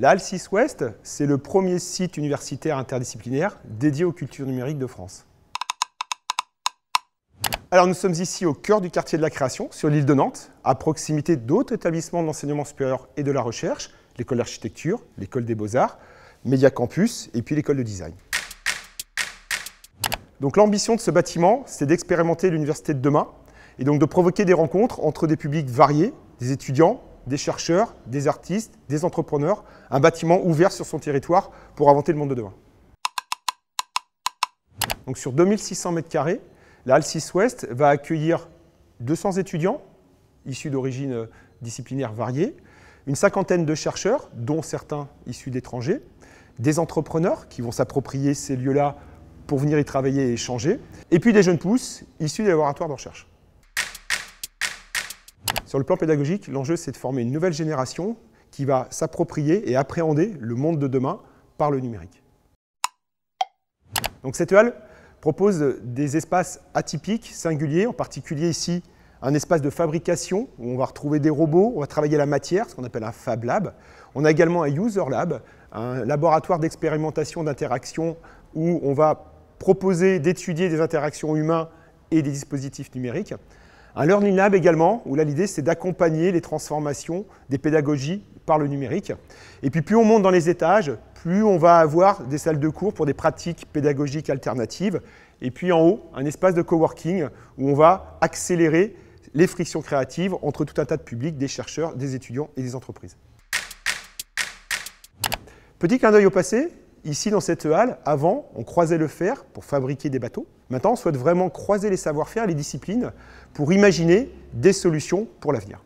La 6 Ouest, c'est le premier site universitaire interdisciplinaire dédié aux cultures numériques de France. Alors nous sommes ici au cœur du quartier de la création, sur l'île de Nantes, à proximité d'autres établissements d'enseignement supérieur et de la recherche, l'école d'architecture, l'école des beaux-arts, Media Campus et puis l'école de design. Donc l'ambition de ce bâtiment, c'est d'expérimenter l'université de demain et donc de provoquer des rencontres entre des publics variés, des étudiants, des chercheurs, des artistes, des entrepreneurs, un bâtiment ouvert sur son territoire pour inventer le monde de demain. sur 2600 m2, la Halle 6 Ouest va accueillir 200 étudiants issus d'origines euh, disciplinaires variées, une cinquantaine de chercheurs, dont certains issus d'étrangers, des entrepreneurs qui vont s'approprier ces lieux-là pour venir y travailler et échanger. Et puis des jeunes pousses issus des laboratoires de recherche. Sur le plan pédagogique, l'enjeu c'est de former une nouvelle génération qui va s'approprier et appréhender le monde de demain par le numérique. Donc cette halle propose des espaces atypiques, singuliers, en particulier ici un espace de fabrication où on va retrouver des robots, on va travailler la matière, ce qu'on appelle un Fab Lab. On a également un User Lab, un laboratoire d'expérimentation d'interaction où on va proposer d'étudier des interactions humains et des dispositifs numériques. Un Learning Lab également, où là l'idée c'est d'accompagner les transformations des pédagogies par le numérique. Et puis plus on monte dans les étages, plus on va avoir des salles de cours pour des pratiques pédagogiques alternatives. Et puis en haut, un espace de coworking où on va accélérer les frictions créatives entre tout un tas de publics, des chercheurs, des étudiants et des entreprises. Petit clin d'œil au passé, Ici, dans cette halle, avant, on croisait le fer pour fabriquer des bateaux. Maintenant, on souhaite vraiment croiser les savoir-faire, les disciplines, pour imaginer des solutions pour l'avenir.